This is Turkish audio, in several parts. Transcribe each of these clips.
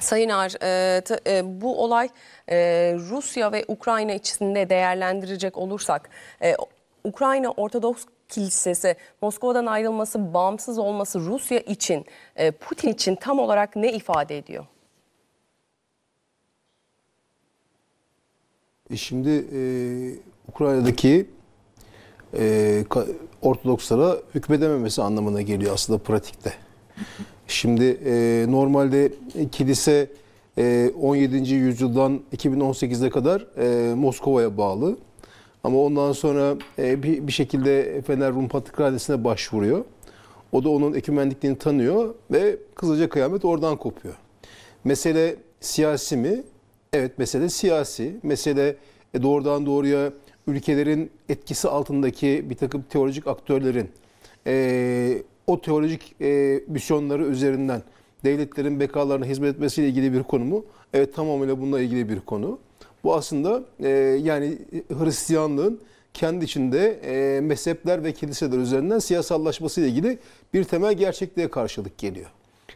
Sayın Ar, e, t, e, bu olay e, Rusya ve Ukrayna içinde değerlendirecek olursak, e, Ukrayna Ortodoks Kilisesi Moskova'dan ayrılması, bağımsız olması Rusya için, e, Putin için tam olarak ne ifade ediyor? E, şimdi e, Ukrayna'daki e, Ortodokslara hükmedememesi anlamına geliyor aslında pratikte. Şimdi e, normalde e, kilise e, 17. yüzyıldan 2018'e kadar e, Moskova'ya bağlı. Ama ondan sonra e, bir, bir şekilde Fener Rum Patrikhanesi'ne başvuruyor. O da onun ekümenlikliğini tanıyor ve kısaca kıyamet oradan kopuyor. Mesele siyasi mi? Evet mesele siyasi. Mesele e, doğrudan doğruya ülkelerin etkisi altındaki bir takım teolojik aktörlerin e, o teolojik e, misyonları üzerinden devletlerin bekalarına hizmet etmesiyle ilgili bir konu mu? Evet tamamıyla bununla ilgili bir konu. Bu aslında e, yani Hristiyanlığın kendi içinde e, mezhepler ve kiliseler üzerinden siyasallaşması ile ilgili bir temel gerçekliğe karşılık geliyor.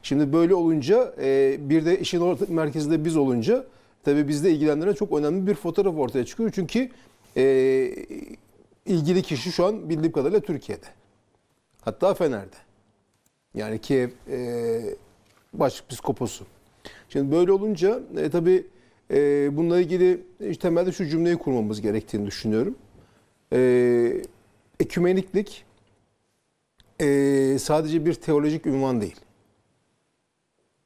Şimdi böyle olunca e, bir de işin ortak merkezinde biz olunca tabi bizde ilgilendiren çok önemli bir fotoğraf ortaya çıkıyor. Çünkü e, ilgili kişi şu an bildiğim kadarıyla Türkiye'de. Hatta Fener'de. Yani Kiev e, başpiskoposu. Şimdi böyle olunca e, tabii e, bununla ilgili işte temelde şu cümleyi kurmamız gerektiğini düşünüyorum. E, ekümeniklik e, sadece bir teolojik ünvan değil.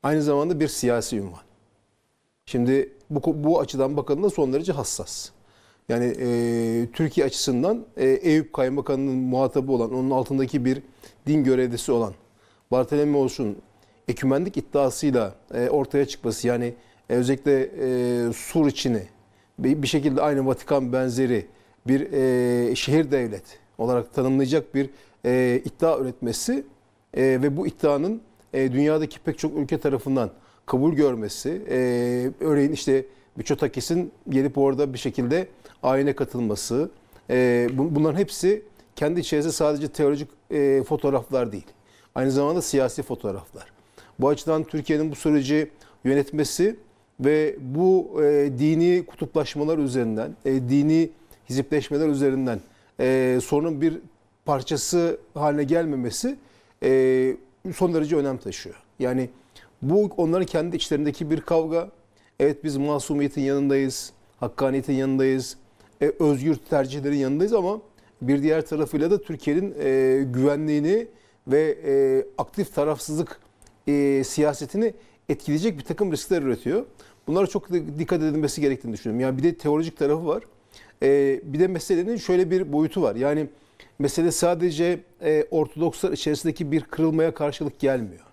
Aynı zamanda bir siyasi ünvan. Şimdi bu, bu açıdan bakıldığında son derece hassas. Yani e, Türkiye açısından e, Eyüp Kaymakamı'nın muhatabı olan, onun altındaki bir din görevlisi olan Bartolomeos'un ekümenlik iddiasıyla e, ortaya çıkması yani e, özellikle e, Sur içini bir, bir şekilde aynı Vatikan benzeri bir e, şehir devlet olarak tanımlayacak bir e, iddia üretmesi e, ve bu iddianın e, dünyadaki pek çok ülke tarafından kabul görmesi, e, örneğin işte Miçotakis'in gelip orada bir şekilde ayine katılması, e, bunların hepsi kendi içerisinde sadece teolojik e, fotoğraflar değil aynı zamanda siyasi fotoğraflar. Bu açıdan Türkiye'nin bu süreci yönetmesi ve bu e, dini kutuplaşmalar üzerinden, e, dini hizipleşmeler üzerinden e, sorunun bir parçası haline gelmemesi e, son derece önem taşıyor. Yani bu onların kendi içlerindeki bir kavga. Evet biz masumiyetin yanındayız, hakkaniyetin yanındayız, e, özgür tercihlerin yanındayız ama bir diğer tarafıyla da Türkiye'nin e, güvenliğini ve e, aktif tarafsızlık e, siyasetini etkileyecek bir takım riskler üretiyor. Bunlara çok dikkat edilmesi gerektiğini düşünüyorum. Yani bir de teolojik tarafı var. E, bir de meselenin şöyle bir boyutu var. Yani mesele sadece e, Ortodokslar içerisindeki bir kırılmaya karşılık gelmiyor.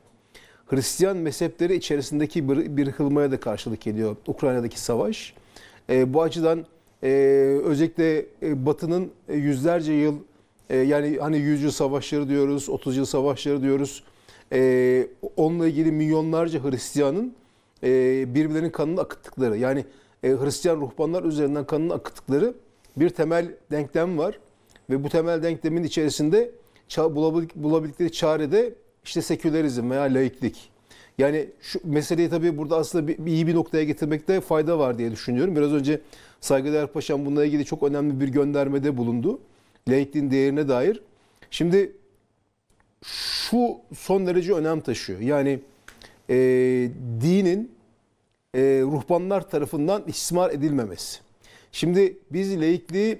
Hristiyan mezhepleri içerisindeki bir, bir kırılmaya da karşılık geliyor Ukrayna'daki savaş. E, bu açıdan e, özellikle e, Batı'nın e, yüzlerce yıl e, yani hani 100 yıl savaşları diyoruz, 30 yıl savaşları diyoruz. E, onunla ilgili milyonlarca Hristiyanın e, birbirlerinin kanını akıttıkları yani e, Hristiyan ruhbanlar üzerinden kanını akıttıkları bir temel denklem var. Ve bu temel denklemin içerisinde bulabildikleri çare de işte sekülerizm veya laiklik. Yani şu meseleyi tabii burada aslında bir, iyi bir noktaya getirmekte fayda var diye düşünüyorum. Biraz önce Saygıdeğer Paşam bununla ilgili çok önemli bir göndermede bulundu. LinkedIn değerine dair. Şimdi şu son derece önem taşıyor. Yani e, dinin e, ruhbanlar tarafından istismar edilmemesi. Şimdi biz laikliği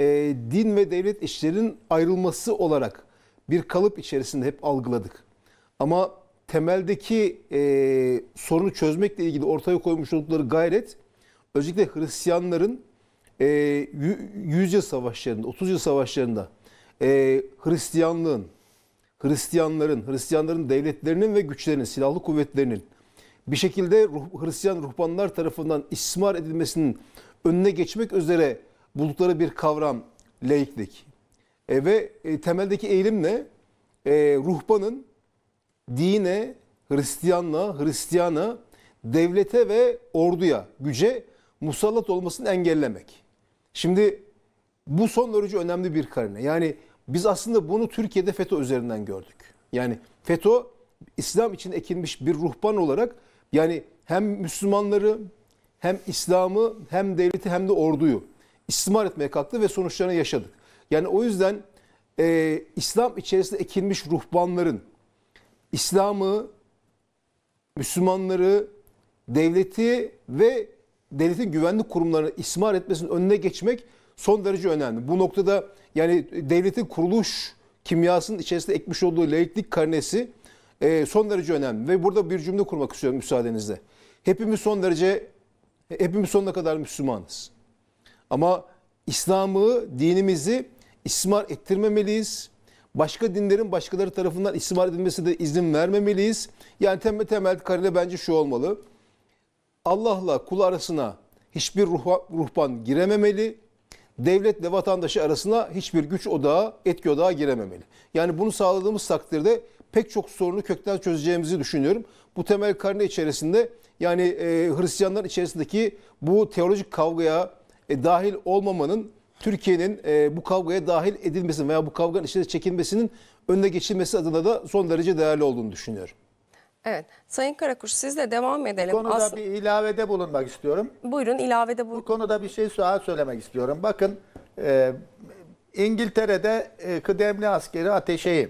e, din ve devlet işlerinin ayrılması olarak bir kalıp içerisinde hep algıladık. Ama temeldeki e, sorunu çözmekle ilgili ortaya koymuş oldukları gayret özellikle Hristiyanların e, ee, 100 yıl savaşlarında, 30 yıl savaşlarında e, Hristiyanlığın, Hristiyanların, Hristiyanların devletlerinin ve güçlerinin, silahlı kuvvetlerinin bir şekilde ruh, Hristiyan ruhbanlar tarafından ismar edilmesinin önüne geçmek üzere buldukları bir kavram laiklik. E, ve e, temeldeki eğilim ne? E, ruhbanın dine, Hristiyanla, Hristiyana, devlete ve orduya, güce musallat olmasını engellemek. Şimdi bu son derece önemli bir karine. Yani biz aslında bunu Türkiye'de FETÖ üzerinden gördük. Yani FETÖ İslam için ekilmiş bir ruhban olarak yani hem Müslümanları hem İslam'ı hem devleti hem de orduyu istismar etmeye kalktı ve sonuçlarını yaşadık. Yani o yüzden e, İslam içerisinde ekilmiş ruhbanların İslam'ı, Müslümanları, devleti ve devletin güvenlik kurumlarını ismar etmesinin önüne geçmek son derece önemli. Bu noktada yani devletin kuruluş kimyasının içerisinde ekmiş olduğu layıklık karnesi e, son derece önemli. Ve burada bir cümle kurmak istiyorum müsaadenizle. Hepimiz son derece, hepimiz sonuna kadar Müslümanız. Ama İslam'ı, dinimizi ismar ettirmemeliyiz. Başka dinlerin başkaları tarafından ismar edilmesine de izin vermemeliyiz. Yani temel temel karele bence şu olmalı. Allah'la kul arasına hiçbir ruh, ruhban girememeli. Devletle vatandaşı arasına hiçbir güç odağı, etki odağı girememeli. Yani bunu sağladığımız takdirde pek çok sorunu kökten çözeceğimizi düşünüyorum. Bu temel karne içerisinde yani e, Hristiyanlar içerisindeki bu teolojik kavgaya e, dahil olmamanın Türkiye'nin e, bu kavgaya dahil edilmesinin veya bu kavganın içine çekilmesinin önüne geçilmesi adına da son derece değerli olduğunu düşünüyorum. Evet. Sayın Karakuş sizle devam edelim. Bu konuda As bir ilavede bulunmak istiyorum. Buyurun ilavede bulun. Bu konuda bir şey daha söylemek istiyorum. Bakın e, İngiltere'de e, kıdemli askeri ateşeyi.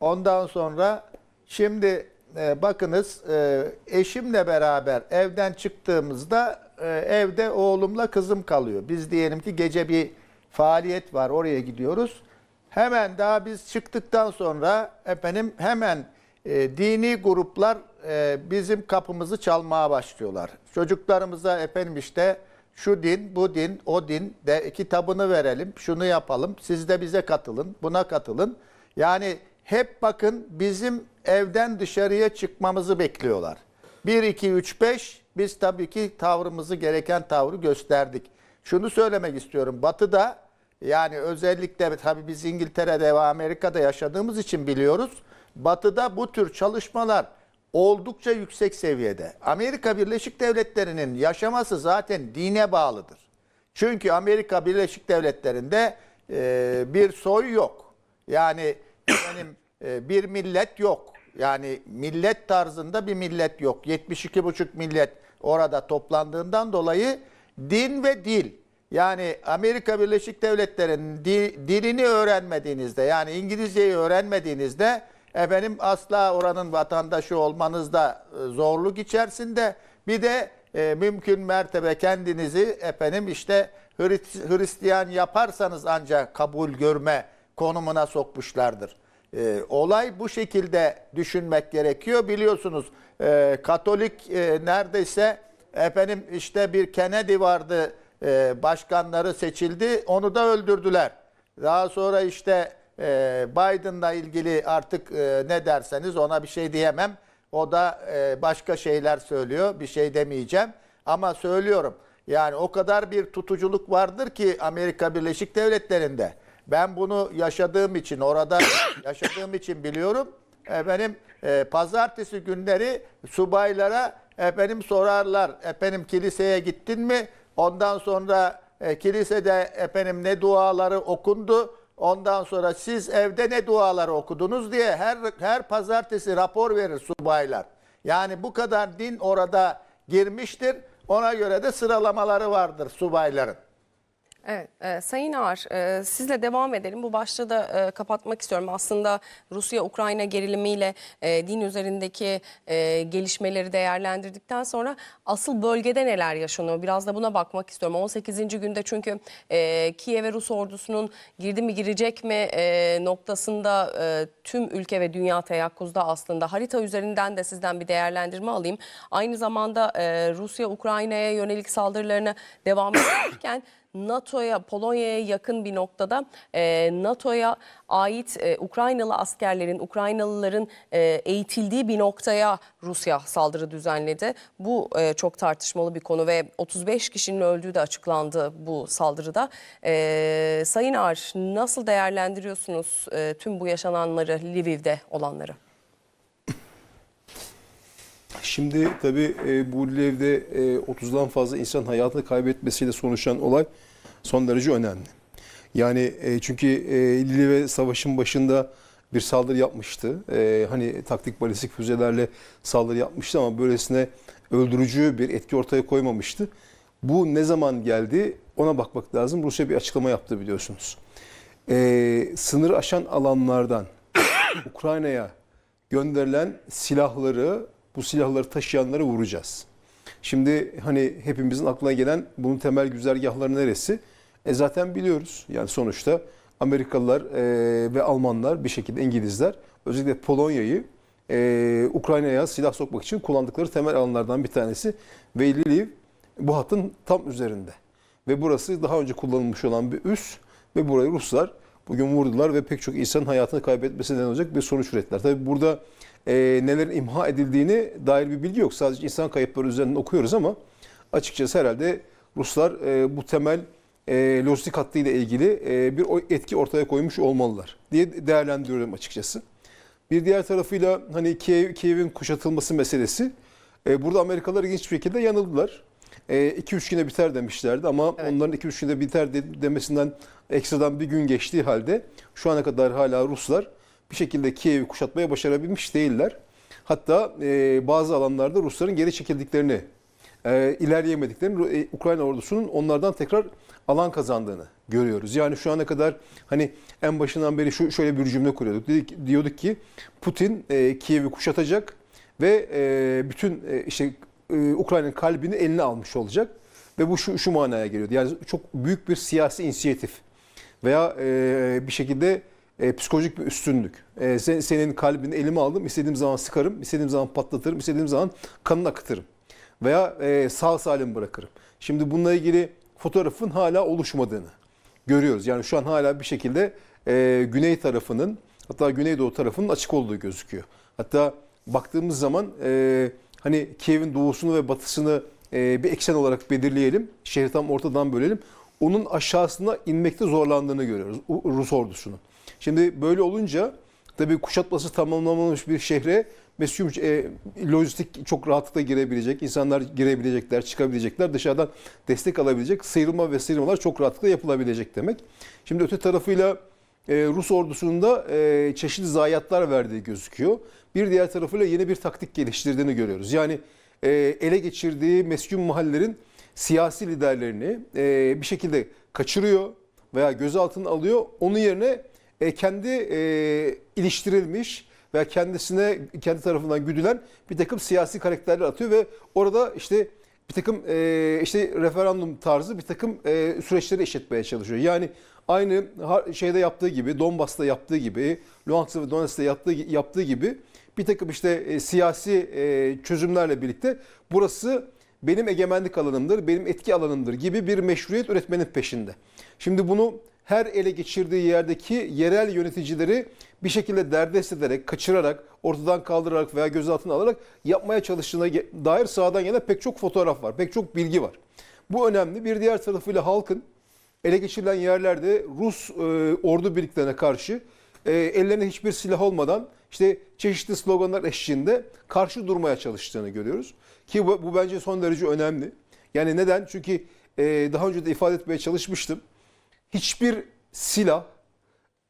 Ondan sonra şimdi e, bakınız e, eşimle beraber evden çıktığımızda e, evde oğlumla kızım kalıyor. Biz diyelim ki gece bir faaliyet var oraya gidiyoruz. Hemen daha biz çıktıktan sonra efendim hemen e, dini gruplar e, bizim kapımızı çalmaya başlıyorlar. Çocuklarımıza efendim işte şu din, bu din, o din de kitabını verelim, şunu yapalım, siz de bize katılın, buna katılın. Yani hep bakın bizim evden dışarıya çıkmamızı bekliyorlar. 1, 2, 3, 5 biz tabii ki tavrımızı gereken tavrı gösterdik. Şunu söylemek istiyorum. Batı'da yani özellikle tabii biz İngiltere'de ve Amerika'da yaşadığımız için biliyoruz. Batı'da bu tür çalışmalar oldukça yüksek seviyede. Amerika Birleşik Devletleri'nin yaşaması zaten dine bağlıdır. Çünkü Amerika Birleşik Devletleri'nde e, bir soy yok. Yani benim e, bir millet yok. Yani millet tarzında bir millet yok. 72,5 millet orada toplandığından dolayı din ve dil. Yani Amerika Birleşik Devletleri'nin di, dilini öğrenmediğinizde yani İngilizceyi öğrenmediğinizde Efendim asla oranın vatandaşı olmanızda da e, zorluk içerisinde. Bir de e, mümkün mertebe kendinizi efendim işte Hristiyan yaparsanız ancak kabul görme konumuna sokmuşlardır. E, olay bu şekilde düşünmek gerekiyor. Biliyorsunuz e, Katolik e, neredeyse efendim işte bir Kennedy vardı e, başkanları seçildi onu da öldürdüler. Daha sonra işte e, Biden'la ilgili artık e, ne derseniz ona bir şey diyemem. O da e, başka şeyler söylüyor. Bir şey demeyeceğim. Ama söylüyorum. Yani o kadar bir tutuculuk vardır ki Amerika Birleşik Devletleri'nde. Ben bunu yaşadığım için, orada yaşadığım için biliyorum. Efendim e, pazartesi günleri subaylara efendim sorarlar. Efendim kiliseye gittin mi? Ondan sonra e, kilisede efendim ne duaları okundu? Ondan sonra siz evde ne dualar okudunuz diye her her pazartesi rapor verir subaylar. Yani bu kadar din orada girmiştir. Ona göre de sıralamaları vardır subayların. Evet, e, Sayın Ağar, e, sizle devam edelim. Bu başta da e, kapatmak istiyorum. Aslında Rusya-Ukrayna gerilimiyle e, din üzerindeki e, gelişmeleri değerlendirdikten sonra asıl bölgede neler yaşanıyor? Biraz da buna bakmak istiyorum. 18. günde çünkü e, Kiev'e Rus ordusunun girdi mi girecek mi e, noktasında e, tüm ülke ve dünya teyakkuzda aslında. Harita üzerinden de sizden bir değerlendirme alayım. Aynı zamanda e, Rusya-Ukrayna'ya yönelik saldırılarına devam ederken... NATO'ya Polonya'ya yakın bir noktada e, NATO'ya ait e, Ukraynalı askerlerin, Ukraynalıların e, eğitildiği bir noktaya Rusya saldırı düzenledi. Bu e, çok tartışmalı bir konu ve 35 kişinin öldüğü de açıklandı bu saldırıda. E, Sayın Ar, nasıl değerlendiriyorsunuz e, tüm bu yaşananları, Lviv'de olanları? Şimdi tabii e, bu Lev'de e, 30'dan fazla insan hayatını kaybetmesiyle sonuçlanan olay son derece önemli. Yani e, çünkü e, Liliv'e savaşın başında bir saldırı yapmıştı. E, hani taktik balistik füzelerle saldırı yapmıştı ama böylesine öldürücü bir etki ortaya koymamıştı. Bu ne zaman geldi ona bakmak lazım. Rusya bir açıklama yaptı biliyorsunuz. E, sınır aşan alanlardan Ukrayna'ya gönderilen silahları bu silahları taşıyanları vuracağız. Şimdi hani hepimizin aklına gelen bunun temel güzergahları neresi? E zaten biliyoruz. Yani sonuçta Amerikalılar e, ve Almanlar bir şekilde İngilizler özellikle Polonya'yı e, Ukrayna'ya silah sokmak için kullandıkları temel alanlardan bir tanesi ve Lviv bu hattın tam üzerinde. Ve burası daha önce kullanılmış olan bir üs ve burayı Ruslar bugün vurdular ve pek çok insanın hayatını kaybetmesinden olacak bir sonuç ürettiler. Tabi burada e, nelerin imha edildiğini dair bir bilgi yok. Sadece insan kayıpları üzerinden okuyoruz ama açıkçası herhalde Ruslar e, bu temel e, lojistik hattıyla ilgili e, bir etki ortaya koymuş olmalılar diye değerlendiriyorum açıkçası. Bir diğer tarafıyla hani Kiev, Kiev'in kuşatılması meselesi. E, burada Amerikalılar ilginç bir şekilde yanıldılar. 2-3 e, güne biter demişlerdi ama evet. onların 2-3 güne biter de, demesinden ekstradan bir gün geçtiği halde şu ana kadar hala Ruslar bir şekilde Kiev'i kuşatmaya başarabilmiş değiller. Hatta e, bazı alanlarda Rusların geri çekildiklerini, e, ilerleyemediklerini, e, Ukrayna ordusunun onlardan tekrar alan kazandığını görüyoruz. Yani şu ana kadar hani en başından beri şu şöyle bir cümle kuruyorduk. Dedik, diyorduk ki Putin e, Kiev'i kuşatacak ve e, bütün e, işte e, Ukrayna'nın kalbini eline almış olacak. Ve bu şu, şu manaya geliyordu. Yani çok büyük bir siyasi inisiyatif veya e, bir şekilde e, psikolojik bir üstünlük. E, sen, senin kalbini elime aldım, istediğim zaman sıkarım, istediğim zaman patlatırım, istediğim zaman kanını akıtırım. Veya e, sağ salim bırakırım. Şimdi bununla ilgili fotoğrafın hala oluşmadığını görüyoruz. Yani şu an hala bir şekilde e, güney tarafının hatta güneydoğu tarafının açık olduğu gözüküyor. Hatta baktığımız zaman e, hani Kiev'in doğusunu ve batısını e, bir eksen olarak belirleyelim. Şehri tam ortadan bölelim. Onun aşağısına inmekte zorlandığını görüyoruz Rus ordusunun. Şimdi böyle olunca tabii kuşatması tamamlanmamış bir şehre mesyum e, lojistik çok rahatlıkla girebilecek. insanlar girebilecekler, çıkabilecekler. Dışarıdan destek alabilecek. Sıyrılma ve sıyrılmalar çok rahatlıkla yapılabilecek demek. Şimdi öte tarafıyla e, Rus ordusunda e, çeşitli zayiatlar verdiği gözüküyor. Bir diğer tarafıyla yeni bir taktik geliştirdiğini görüyoruz. Yani e, ele geçirdiği mesyum mahallelerin siyasi liderlerini bir şekilde kaçırıyor veya gözaltına alıyor. Onun yerine e, kendi e, iliştirilmiş ve kendisine kendi tarafından güdülen bir takım siyasi karakterler atıyor ve orada işte bir takım e, işte referandum tarzı bir takım e, süreçleri işletmeye çalışıyor. Yani aynı şeyde yaptığı gibi, Donbas'ta yaptığı gibi, Luhansk'ta ve Donetsk'te yaptığı, yaptığı gibi bir takım işte e, siyasi e, çözümlerle birlikte burası benim egemenlik alanımdır, benim etki alanımdır gibi bir meşruiyet üretmenin peşinde. Şimdi bunu her ele geçirdiği yerdeki yerel yöneticileri bir şekilde derdest ederek, kaçırarak, ortadan kaldırarak veya gözaltına alarak yapmaya çalıştığına dair sağdan yana pek çok fotoğraf var, pek çok bilgi var. Bu önemli. Bir diğer tarafıyla halkın ele geçirilen yerlerde Rus e, ordu birliklerine karşı e, ellerine hiçbir silah olmadan işte çeşitli sloganlar eşliğinde karşı durmaya çalıştığını görüyoruz. Ki bu, bu bence son derece önemli. Yani neden? Çünkü e, daha önce de ifade etmeye çalışmıştım hiçbir silah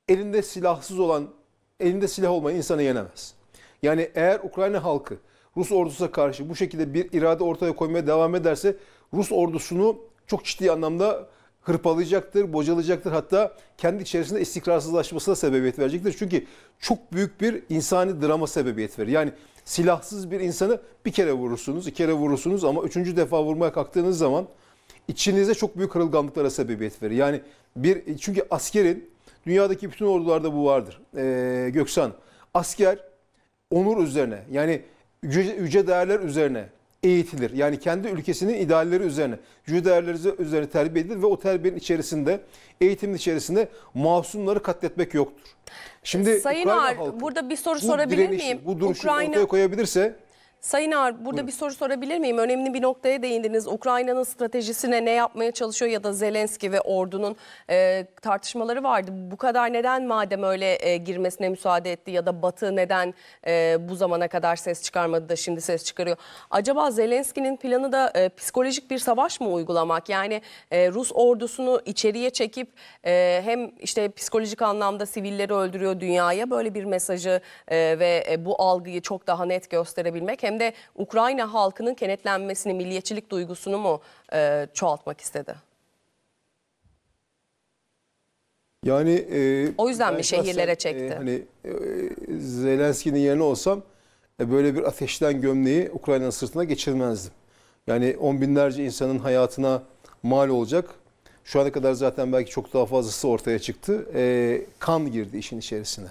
elinde silahsız olan, elinde silah olmayan insanı yenemez. Yani eğer Ukrayna halkı Rus ordusuna karşı bu şekilde bir irade ortaya koymaya devam ederse Rus ordusunu çok ciddi anlamda hırpalayacaktır, bocalayacaktır. Hatta kendi içerisinde istikrarsızlaşmasına sebebiyet verecektir. Çünkü çok büyük bir insani drama sebebiyet verir. Yani silahsız bir insanı bir kere vurursunuz, iki kere vurursunuz ama üçüncü defa vurmaya kalktığınız zaman içinize çok büyük kırılganlıklara sebebiyet verir. Yani bir çünkü askerin dünyadaki bütün ordularda bu vardır. Ee, Göksan asker onur üzerine yani yüce, yüce değerler üzerine eğitilir. Yani kendi ülkesinin idealleri üzerine, yüce değerleri üzerine terbiye edilir ve o terbiyenin içerisinde, eğitimin içerisinde masumları katletmek yoktur. Şimdi Sayın Ukrayna burada bir soru bu sorabilir direnişi, miyim? Bu duruşu Ukrayna... ortaya koyabilirse Sayın Ağar burada Buyurun. bir soru sorabilir miyim? Önemli bir noktaya değindiniz. Ukrayna'nın stratejisine ne yapmaya çalışıyor ya da Zelenski ve ordunun e, tartışmaları vardı. Bu kadar neden madem öyle e, girmesine müsaade etti ya da Batı neden e, bu zamana kadar ses çıkarmadı da şimdi ses çıkarıyor? Acaba Zelenski'nin planı da e, psikolojik bir savaş mı uygulamak? Yani e, Rus ordusunu içeriye çekip e, hem işte psikolojik anlamda sivilleri öldürüyor dünyaya böyle bir mesajı e, ve e, bu algıyı çok daha net gösterebilmek hem de Ukrayna halkının kenetlenmesini, milliyetçilik duygusunu mu e, çoğaltmak istedi? Yani e, o yüzden mi şehirlere e, çekti? E, hani e, Zelenski'nin yerine olsam e, böyle bir ateşten gömleği Ukrayna sırtına geçirmezdim. Yani on binlerce insanın hayatına mal olacak. Şu ana kadar zaten belki çok daha fazlası ortaya çıktı. E, kan girdi işin içerisine.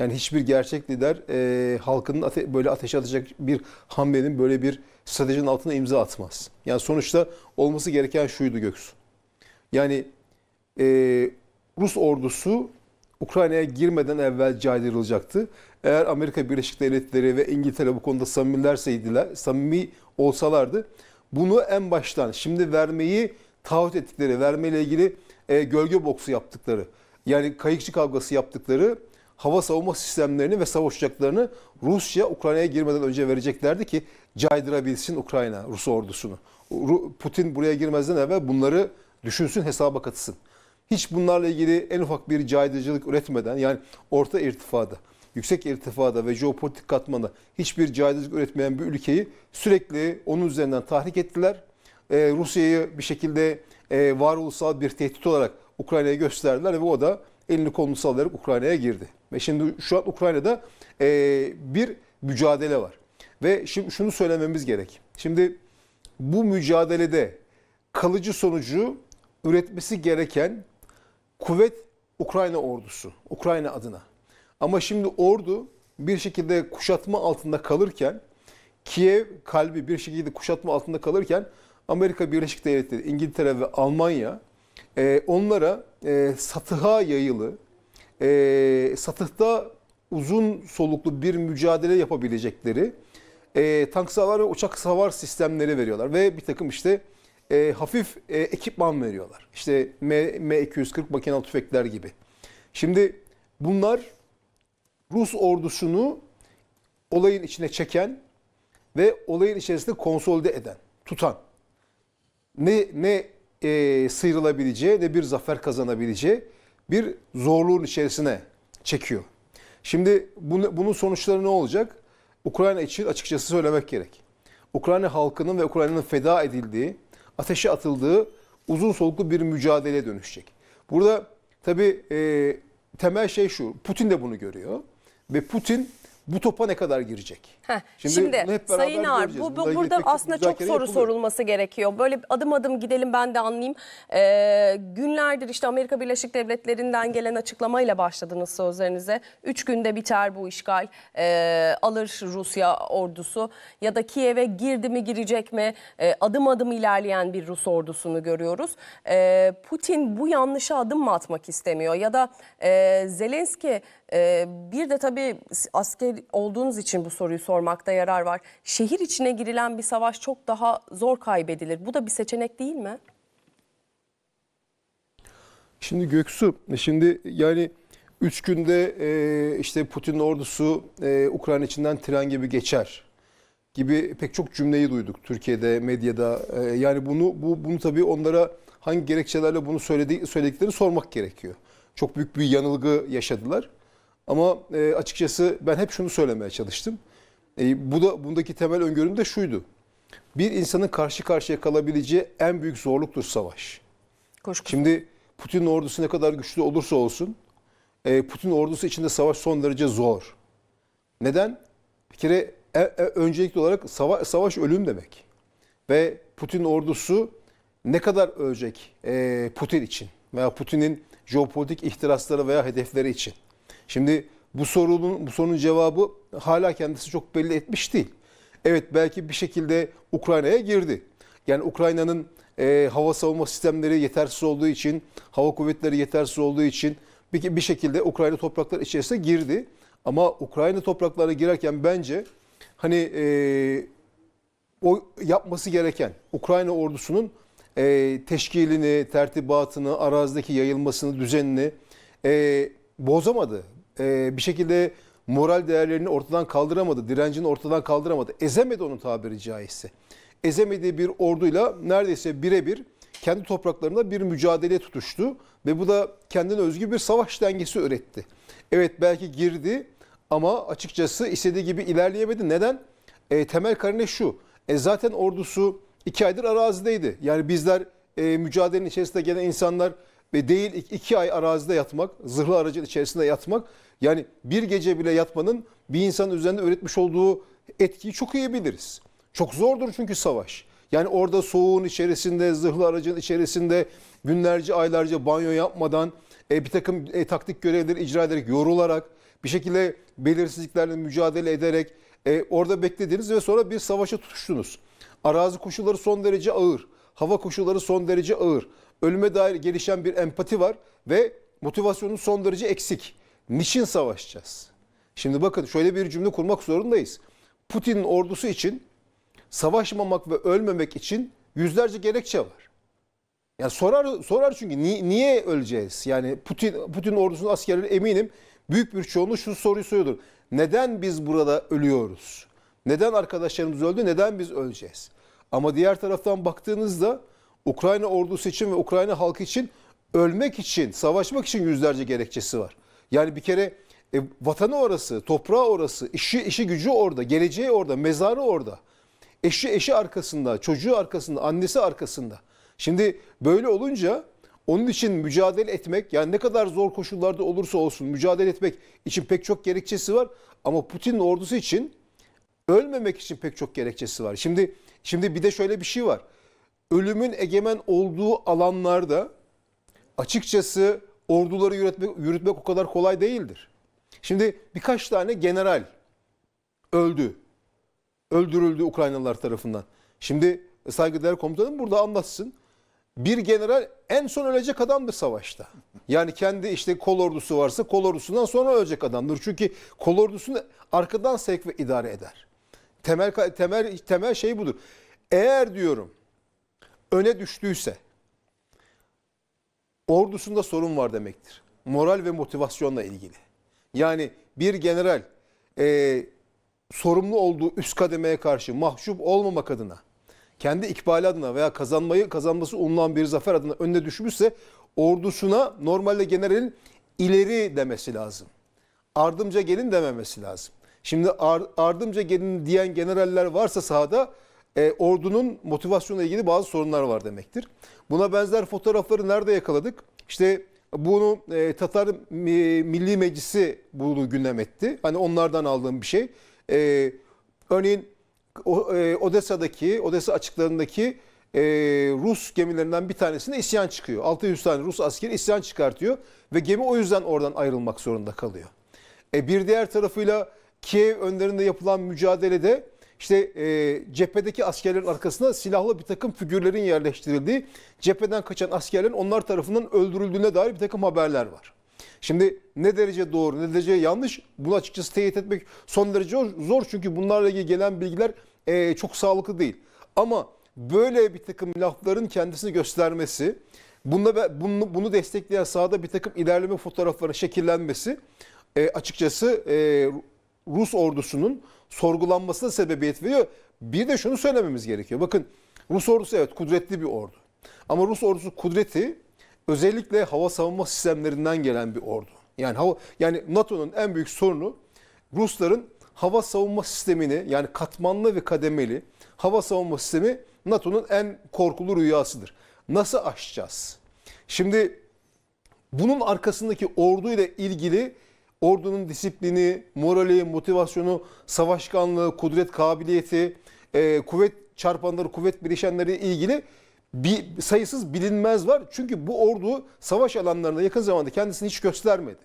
Yani hiçbir gerçek lider e, halkının ate böyle ateşe atacak bir hamlenin böyle bir stratejinin altına imza atmaz. Yani sonuçta olması gereken şuydu Göksu. Yani e, Rus ordusu Ukrayna'ya girmeden evvel caydırılacaktı. Eğer Amerika Birleşik Devletleri ve İngiltere bu konuda samimilerseydiler, samimi olsalardı bunu en baştan şimdi vermeyi taahhüt ettikleri, vermeyle ilgili e, gölge boksu yaptıkları, yani kayıkçı kavgası yaptıkları hava savunma sistemlerini ve savaş uçaklarını Rusya Ukrayna'ya girmeden önce vereceklerdi ki caydırabilsin Ukrayna Rus ordusunu. Putin buraya girmezden evvel bunları düşünsün hesaba katsın. Hiç bunlarla ilgili en ufak bir caydırıcılık üretmeden yani orta irtifada, yüksek irtifada ve jeopolitik katmanda hiçbir caydırıcılık üretmeyen bir ülkeyi sürekli onun üzerinden tahrik ettiler. Ee, Rusya'yı bir şekilde e, varoluşsal bir tehdit olarak Ukrayna'ya gösterdiler ve o da elini kolunu sallayarak Ukrayna'ya girdi. Ve şimdi şu an Ukrayna'da e, bir mücadele var. Ve şimdi şunu söylememiz gerek. Şimdi bu mücadelede kalıcı sonucu üretmesi gereken kuvvet Ukrayna ordusu, Ukrayna adına. Ama şimdi ordu bir şekilde kuşatma altında kalırken, Kiev kalbi bir şekilde kuşatma altında kalırken Amerika Birleşik Devletleri, İngiltere ve Almanya e, onlara e, satıha yayılı, e, satıhta uzun soluklu bir mücadele yapabilecekleri e, tank savar ve uçak savar sistemleri veriyorlar. Ve bir takım işte e, hafif e, ekipman veriyorlar. İşte M, M240 makinalı tüfekler gibi. Şimdi bunlar Rus ordusunu olayın içine çeken ve olayın içerisinde konsolide eden, tutan. Ne ne e, sıyrılabileceği ne bir zafer kazanabileceği bir zorluğun içerisine çekiyor. Şimdi bunun sonuçları ne olacak? Ukrayna için açıkçası söylemek gerek. Ukrayna halkının ve Ukrayna'nın feda edildiği, ateşe atıldığı uzun soluklu bir mücadeleye dönüşecek. Burada tabii e, temel şey şu, Putin de bunu görüyor. Ve Putin bu topa ne kadar girecek? Heh, şimdi şimdi hep Sayın Ağar bu, bu, burada, aslında çok soru yapılıyor. sorulması gerekiyor. Böyle adım adım gidelim ben de anlayayım. Ee, günlerdir işte Amerika Birleşik Devletleri'nden gelen açıklamayla başladınız sözlerinize. Üç günde biter bu işgal ee, alır Rusya ordusu ya da Kiev'e girdi mi girecek mi ee, adım adım ilerleyen bir Rus ordusunu görüyoruz. Ee, Putin bu yanlışa adım mı atmak istemiyor ya da e, Zelenski e, bir de tabii asker olduğunuz için bu soruyu sormakta yarar var. Şehir içine girilen bir savaş çok daha zor kaybedilir. Bu da bir seçenek değil mi? Şimdi Göksu, şimdi yani 3 günde e, işte Putin'in ordusu e, Ukrayna içinden tren gibi geçer gibi pek çok cümleyi duyduk Türkiye'de medyada. E, yani bunu bu bunu tabii onlara hangi gerekçelerle bunu söyledi, söylediklerini sormak gerekiyor. Çok büyük bir yanılgı yaşadılar. Ama e, açıkçası ben hep şunu söylemeye çalıştım. E, bu da bundaki temel öngörüm de şuydu. Bir insanın karşı karşıya kalabileceği en büyük zorluktur savaş. Koşkusuz. Şimdi Putin ordusu ne kadar güçlü olursa olsun e, Putin ordusu içinde savaş son derece zor. Neden? Bir kere e, e, öncelikli olarak sava, savaş ölüm demek. Ve Putin ordusu ne kadar ölecek e, Putin için veya Putin'in jeopolitik ihtirasları veya hedefleri için. Şimdi bu sorunun bu sorunun cevabı hala kendisi çok belli etmiş değil. Evet belki bir şekilde Ukrayna'ya girdi. Yani Ukrayna'nın e, hava savunma sistemleri yetersiz olduğu için, hava kuvvetleri yetersiz olduğu için bir, bir şekilde Ukrayna toprakları içerisine girdi. Ama Ukrayna topraklarına girerken bence hani e, o yapması gereken Ukrayna ordusunun e, teşkilini, tertibatını, arazideki yayılmasını, düzenini e, bozamadı e, bir şekilde moral değerlerini ortadan kaldıramadı, direncini ortadan kaldıramadı. Ezemedi onun tabiri caizse. Ezemediği bir orduyla neredeyse birebir kendi topraklarında bir mücadele tutuştu ve bu da kendine özgü bir savaş dengesi üretti. Evet belki girdi ama açıkçası istediği gibi ilerleyemedi. Neden? E, temel karne şu. E, zaten ordusu iki aydır arazideydi. Yani bizler e, mücadelenin içerisinde gelen insanlar ve değil iki ay arazide yatmak, zırhlı aracın içerisinde yatmak yani bir gece bile yatmanın bir insanın üzerinde öğretmiş olduğu etkiyi çok iyi biliriz. Çok zordur çünkü savaş. Yani orada soğuğun içerisinde, zırhlı aracın içerisinde günlerce, aylarca banyo yapmadan, e, bir takım e, taktik görevleri icra ederek, yorularak, bir şekilde belirsizliklerle mücadele ederek e, orada beklediniz ve sonra bir savaşa tutuştunuz. Arazi koşulları son derece ağır, hava koşulları son derece ağır. Ölüme dair gelişen bir empati var ve motivasyonun son derece eksik. Niçin savaşacağız? Şimdi bakın şöyle bir cümle kurmak zorundayız. Putin'in ordusu için savaşmamak ve ölmemek için yüzlerce gerekçe var. Yani sorar sorar çünkü ni, niye öleceğiz? Yani Putin Putin ordusunun askerleri eminim büyük bir çoğunluğu şu soruyu soruyordur. Neden biz burada ölüyoruz? Neden arkadaşlarımız öldü? Neden biz öleceğiz? Ama diğer taraftan baktığınızda Ukrayna ordusu için ve Ukrayna halkı için ölmek için, savaşmak için yüzlerce gerekçesi var. Yani bir kere e, vatanı orası, toprağı orası, işi işi gücü orada, geleceği orada, mezarı orada. Eşi eşi arkasında, çocuğu arkasında, annesi arkasında. Şimdi böyle olunca onun için mücadele etmek yani ne kadar zor koşullarda olursa olsun mücadele etmek için pek çok gerekçesi var ama Putin'in ordusu için ölmemek için pek çok gerekçesi var. Şimdi şimdi bir de şöyle bir şey var. Ölümün egemen olduğu alanlarda açıkçası orduları yürütmek, yürütmek o kadar kolay değildir. Şimdi birkaç tane general öldü. Öldürüldü Ukraynalılar tarafından. Şimdi e, saygıdeğer komutanım burada anlatsın. Bir general en son ölecek adamdır savaşta. Yani kendi işte kol ordusu varsa kol ordusundan sonra ölecek adamdır. Çünkü kol ordusunu arkadan sevk ve idare eder. Temel temel temel şey budur. Eğer diyorum öne düştüyse ordusunda sorun var demektir. Moral ve motivasyonla ilgili. Yani bir general e, sorumlu olduğu üst kademeye karşı mahcup olmamak adına, kendi ikbali adına veya kazanmayı kazanması umulan bir zafer adına önüne düşmüşse ordusuna normalde generalin ileri demesi lazım. Ardımca gelin dememesi lazım. Şimdi ar, ardımca gelin diyen generaller varsa sahada e, ordunun motivasyonla ilgili bazı sorunlar var demektir. Buna benzer fotoğrafları nerede yakaladık? İşte bunu e, Tatar e, Milli Meclisi bunu gündem etti. Hani onlardan aldığım bir şey. E, örneğin o, e, Odessa'daki, Odessa açıklarındaki e, Rus gemilerinden bir tanesinde isyan çıkıyor. 600 tane Rus askeri isyan çıkartıyor ve gemi o yüzden oradan ayrılmak zorunda kalıyor. E, bir diğer tarafıyla Kiev önlerinde yapılan mücadelede işte e, cephedeki askerlerin arkasına silahlı bir takım figürlerin yerleştirildiği, cepheden kaçan askerlerin onlar tarafından öldürüldüğüne dair bir takım haberler var. Şimdi ne derece doğru ne derece yanlış bunu açıkçası teyit etmek son derece zor çünkü bunlarla ilgili gelen bilgiler e, çok sağlıklı değil. Ama böyle bir takım lafların kendisini göstermesi, bunda bunu, bunu destekleyen sahada bir takım ilerleme fotoğrafları şekillenmesi e, açıkçası e, Rus ordusunun sorgulanmasına sebebiyet veriyor. Bir de şunu söylememiz gerekiyor. Bakın Rus ordusu evet kudretli bir ordu. Ama Rus ordusu kudreti özellikle hava savunma sistemlerinden gelen bir ordu. Yani hava yani NATO'nun en büyük sorunu Rusların hava savunma sistemini yani katmanlı ve kademeli hava savunma sistemi NATO'nun en korkulu rüyasıdır. Nasıl aşacağız? Şimdi bunun arkasındaki orduyla ilgili ordunun disiplini, morali, motivasyonu, savaşkanlığı, kudret kabiliyeti, e, kuvvet çarpanları, kuvvet birleşenleri ilgili bir sayısız bilinmez var. Çünkü bu ordu savaş alanlarında yakın zamanda kendisini hiç göstermedi.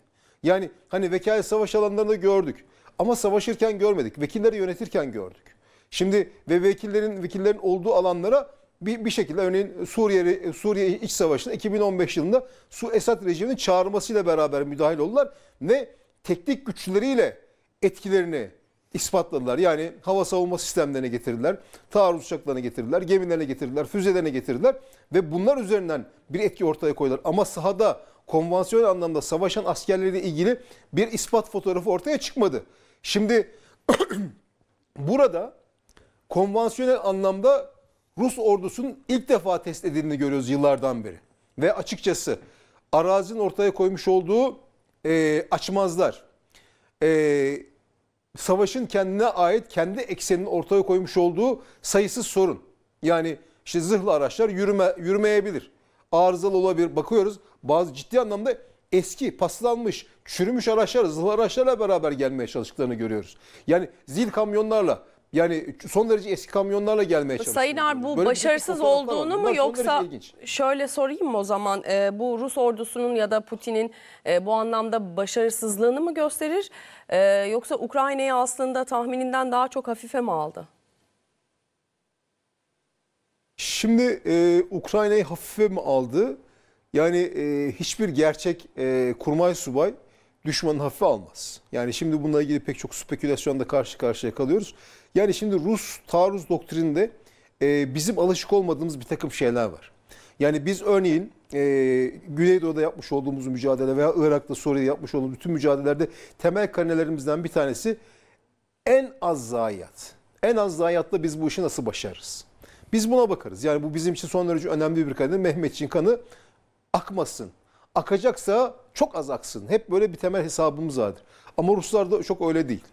Yani hani vekalet savaş alanlarında gördük ama savaşırken görmedik. Vekilleri yönetirken gördük. Şimdi ve vekillerin vekillerin olduğu alanlara bir, bir şekilde örneğin Suriye Suriye iç savaşında 2015 yılında Su Esad rejiminin çağırmasıyla beraber müdahil oldular ve teknik güçleriyle etkilerini ispatladılar. Yani hava savunma sistemlerine getirdiler, taarruz uçaklarına getirdiler, gemilerine getirdiler, füzelerine getirdiler ve bunlar üzerinden bir etki ortaya koydular. Ama sahada konvansiyonel anlamda savaşan askerleriyle ilgili bir ispat fotoğrafı ortaya çıkmadı. Şimdi burada konvansiyonel anlamda Rus ordusunun ilk defa test edildiğini görüyoruz yıllardan beri. Ve açıkçası arazinin ortaya koymuş olduğu e, açmazlar. E, savaşın kendine ait kendi eksenini ortaya koymuş olduğu sayısız sorun. Yani işte zırhlı araçlar yürüme, yürümeyebilir. Arızalı olabilir. Bakıyoruz bazı ciddi anlamda eski, paslanmış, çürümüş araçlar, zırhlı araçlarla beraber gelmeye çalıştıklarını görüyoruz. Yani zil kamyonlarla yani son derece eski kamyonlarla gelmeye çalışıyor. Sayın Ar bu Böyle başarısız olduğunu mu yoksa şöyle sorayım mı o zaman e, bu Rus ordusunun ya da Putin'in e, bu anlamda başarısızlığını mı gösterir e, yoksa Ukrayna'yı aslında tahmininden daha çok hafife mi aldı? Şimdi e, Ukrayna'yı hafife mi aldı? Yani e, hiçbir gerçek e, kurmay subay düşmanı hafife almaz. Yani şimdi bununla ilgili pek çok spekülasyonda karşı karşıya kalıyoruz. Yani şimdi Rus taarruz doktrininde e, bizim alışık olmadığımız bir takım şeyler var. Yani biz örneğin e, Güneydoğu'da yapmış olduğumuz mücadele veya Irak'ta Suriye'de yapmış olduğumuz bütün mücadelelerde temel karnelerimizden bir tanesi en az zayiat. En az zayiatla biz bu işi nasıl başarırız? Biz buna bakarız. Yani bu bizim için son derece önemli bir kanı. Mehmetçiğin kanı akmasın. Akacaksa çok az aksın. Hep böyle bir temel hesabımız vardır. Ama Ruslar da çok öyle değil.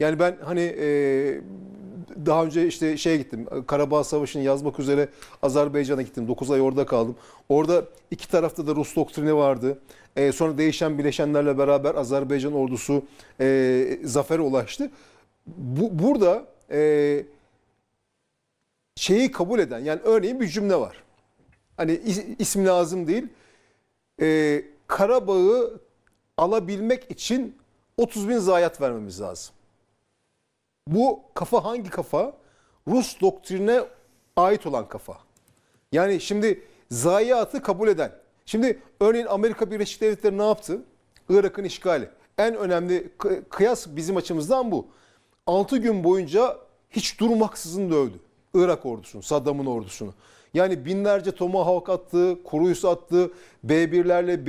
Yani ben hani e, daha önce işte şeye gittim. Karabağ Savaşı'nı yazmak üzere Azerbaycan'a gittim. 9 ay orada kaldım. Orada iki tarafta da Rus doktrini vardı. E, sonra değişen bileşenlerle beraber Azerbaycan ordusu e, zafere ulaştı. Bu, burada e, şeyi kabul eden yani örneğin bir cümle var. Hani isim lazım değil. E, Karabağ'ı alabilmek için 30 bin zayiat vermemiz lazım. Bu kafa hangi kafa? Rus doktrine ait olan kafa. Yani şimdi zayiatı kabul eden. Şimdi örneğin Amerika Birleşik Devletleri ne yaptı? Irak'ın işgali. En önemli kıyas bizim açımızdan bu. 6 gün boyunca hiç durmaksızın dövdü. Irak ordusunu, Saddam'ın ordusunu. Yani binlerce Tomahawk attı, Kuruyus attı, B1'lerle,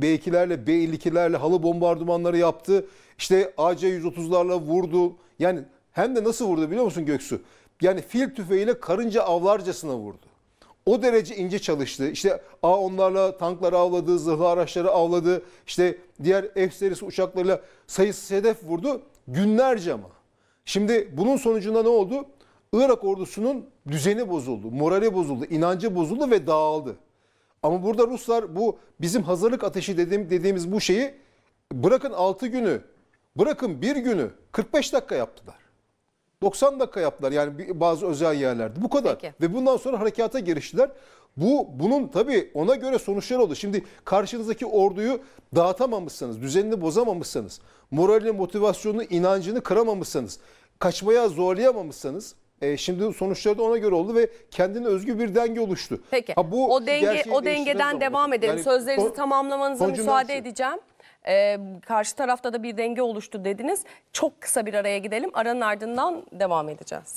B2'lerle, B52'lerle halı bombardımanları yaptı. İşte AC-130'larla vurdu, yani hem de nasıl vurdu biliyor musun Göksu? Yani fil tüfeğiyle karınca avlarcasına vurdu. O derece ince çalıştı. İşte A onlarla tankları avladı, zırhlı araçları avladı. İşte diğer F serisi uçaklarıyla sayısız hedef vurdu. Günlerce ama. Şimdi bunun sonucunda ne oldu? Irak ordusunun düzeni bozuldu, morali bozuldu, inancı bozuldu ve dağıldı. Ama burada Ruslar bu bizim hazırlık ateşi dediğim, dediğimiz bu şeyi bırakın 6 günü Bırakın bir günü 45 dakika yaptılar. 90 dakika yaptılar yani bazı özel yerlerde. Bu kadar. Peki. Ve bundan sonra harekata giriştiler. Bu bunun tabii ona göre sonuçlar oldu. Şimdi karşınızdaki orduyu dağıtamamışsınız, düzenini bozamamışsınız, moralini, motivasyonunu, inancını kıramamışsanız, kaçmaya zorlayamamışsınız. e, şimdi sonuçları da ona göre oldu ve kendine özgü bir denge oluştu. Peki. Ha, bu o denge o dengeden devam edelim. Yani, Sözlerinizi o, tamamlamanıza müsaade şey- edeceğim. Ee, karşı tarafta da bir denge oluştu dediniz. Çok kısa bir araya gidelim. Aranın ardından devam edeceğiz.